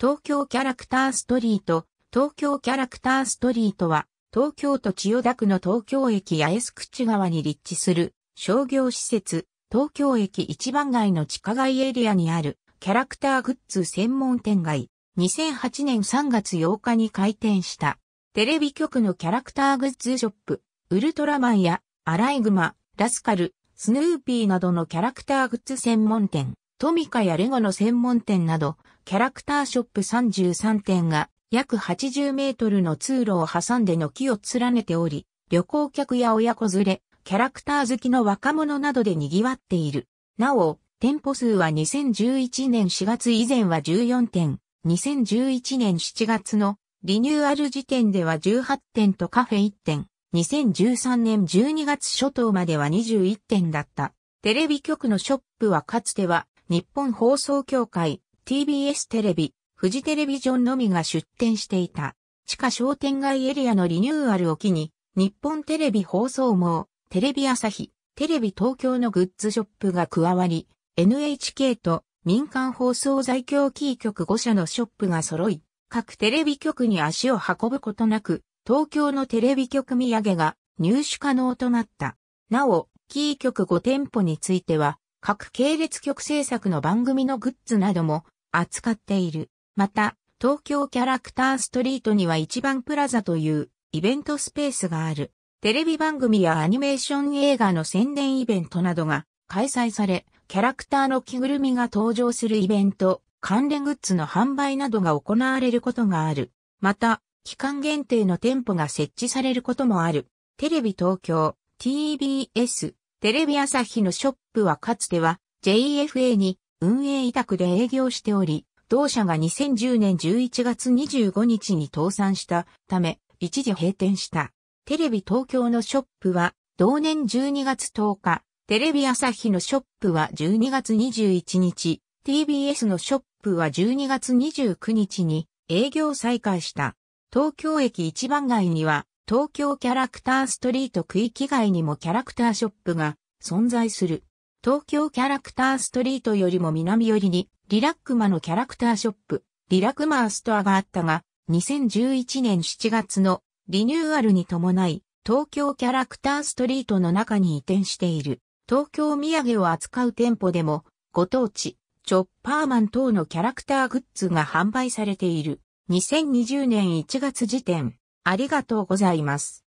東京キャラクターストリート、東京キャラクターストリートは、東京都千代田区の東京駅八重洲口川に立地する商業施設、東京駅一番街の地下街エリアにあるキャラクターグッズ専門店街、2008年3月8日に開店した、テレビ局のキャラクターグッズショップ、ウルトラマンやアライグマ、ラスカル、スヌーピーなどのキャラクターグッズ専門店、トミカやレゴの専門店など、キャラクターショップ33店が約80メートルの通路を挟んで軒を連ねており、旅行客や親子連れ、キャラクター好きの若者などで賑わっている。なお、店舗数は2011年4月以前は14店、2011年7月のリニューアル時点では18店とカフェ1店、2013年12月初頭までは21店だった。テレビ局のショップはかつては日本放送協会、TBS テレビ、フジテレビジョンのみが出展していた。地下商店街エリアのリニューアルを機に、日本テレビ放送網、テレビ朝日、テレビ東京のグッズショップが加わり、NHK と民間放送在京キー局5社のショップが揃い、各テレビ局に足を運ぶことなく、東京のテレビ局土産が入手可能となった。なお、キー局5店舗については、各系列局制作の番組のグッズなども扱っている。また、東京キャラクターストリートには一番プラザというイベントスペースがある。テレビ番組やアニメーション映画の宣伝イベントなどが開催され、キャラクターの着ぐるみが登場するイベント、関連グッズの販売などが行われることがある。また、期間限定の店舗が設置されることもある。テレビ東京、TBS、テレビ朝日のショップはかつては JFA に運営委託で営業しており、同社が2010年11月25日に倒産したため、一時閉店した。テレビ東京のショップは、同年12月10日、テレビ朝日のショップは12月21日、TBS のショップは12月29日に営業再開した。東京駅一番街には東京キャラクターストリート区域外にもキャラクターショップが存在する。東京キャラクターストリートよりも南寄りにリラックマのキャラクターショップ、リラクマーストアがあったが、2011年7月のリニューアルに伴い、東京キャラクターストリートの中に移転している。東京土産を扱う店舗でも、ご当地、チョッパーマン等のキャラクターグッズが販売されている。2020年1月時点、ありがとうございます。